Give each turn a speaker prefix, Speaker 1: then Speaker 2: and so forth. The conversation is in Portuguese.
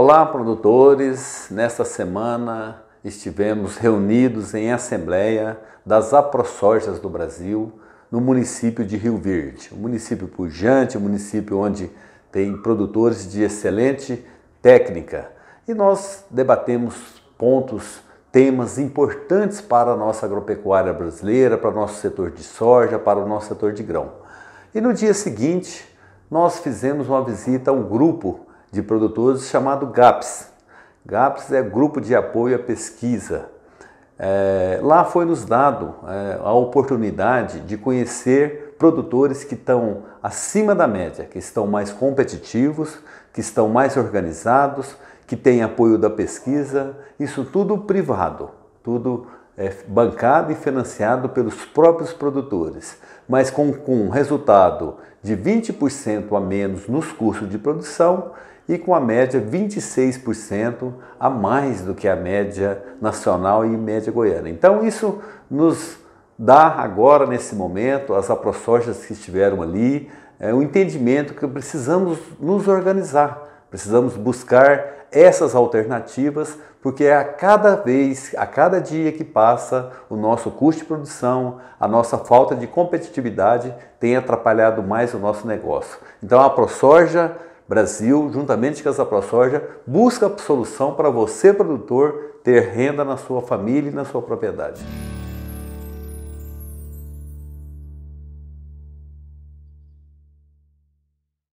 Speaker 1: Olá, produtores! Nesta semana estivemos reunidos em Assembleia das AproSojas do Brasil, no município de Rio Verde. Um município pujante, um município onde tem produtores de excelente técnica. E nós debatemos pontos, temas importantes para a nossa agropecuária brasileira, para o nosso setor de soja, para o nosso setor de grão. E no dia seguinte, nós fizemos uma visita ao grupo de produtores chamado GAPS. GAPS é Grupo de Apoio à Pesquisa. É, lá foi nos dado é, a oportunidade de conhecer produtores que estão acima da média, que estão mais competitivos, que estão mais organizados, que têm apoio da pesquisa, isso tudo privado, tudo é, bancado e financiado pelos próprios produtores, mas com, com um resultado de 20% a menos nos custos de produção e com a média 26% a mais do que a média nacional e média goiana. Então isso nos dá agora, nesse momento, as aprossojas que estiveram ali, o é, um entendimento que precisamos nos organizar, precisamos buscar essas alternativas, porque é a cada vez, a cada dia que passa, o nosso custo de produção, a nossa falta de competitividade tem atrapalhado mais o nosso negócio. Então a ProSoja Brasil, juntamente com a ProSoja, busca a solução para você, produtor, ter renda na sua família e na sua propriedade.